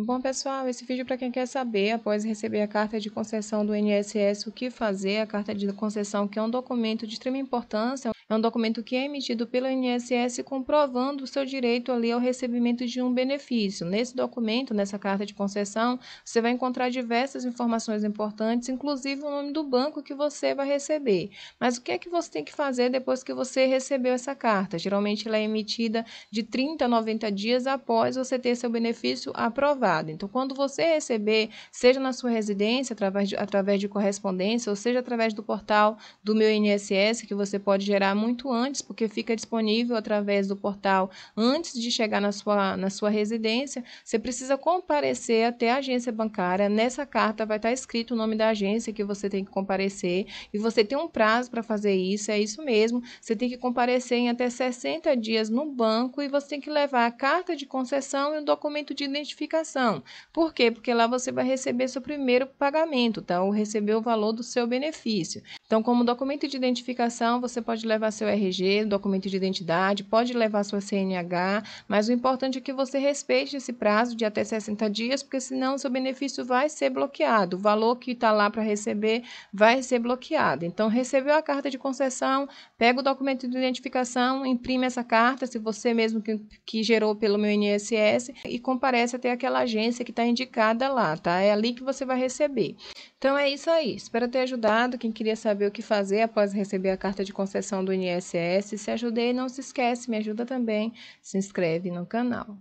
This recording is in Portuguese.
Bom, pessoal, esse vídeo é para quem quer saber, após receber a carta de concessão do INSS, o que fazer, a carta de concessão, que é um documento de extrema importância, é um documento que é emitido pelo INSS comprovando o seu direito ali ao recebimento de um benefício. Nesse documento, nessa carta de concessão, você vai encontrar diversas informações importantes, inclusive o nome do banco que você vai receber. Mas o que é que você tem que fazer depois que você recebeu essa carta? Geralmente ela é emitida de 30 a 90 dias após você ter seu benefício aprovado. Então, quando você receber, seja na sua residência, através de, através de correspondência, ou seja através do portal do meu INSS, que você pode gerar muito antes, porque fica disponível através do portal antes de chegar na sua, na sua residência. Você precisa comparecer até a agência bancária. Nessa carta vai estar escrito o nome da agência que você tem que comparecer e você tem um prazo para fazer isso. É isso mesmo. Você tem que comparecer em até 60 dias no banco e você tem que levar a carta de concessão e o documento de identificação. Por quê? Porque lá você vai receber seu primeiro pagamento, tá? Ou receber o valor do seu benefício. Então, como documento de identificação, você pode levar seu RG, documento de identidade, pode levar sua CNH, mas o importante é que você respeite esse prazo de até 60 dias, porque senão seu benefício vai ser bloqueado. O valor que está lá para receber vai ser bloqueado. Então, recebeu a carta de concessão, pega o documento de identificação, imprime essa carta, se você mesmo que, que gerou pelo meu INSS, e comparece até aquela agência que está indicada lá, tá? É ali que você vai receber. Então, é isso aí. Espero ter ajudado. Quem queria saber saber o que fazer após receber a carta de concessão do INSS. Se ajudei, não se esquece, me ajuda também. Se inscreve no canal.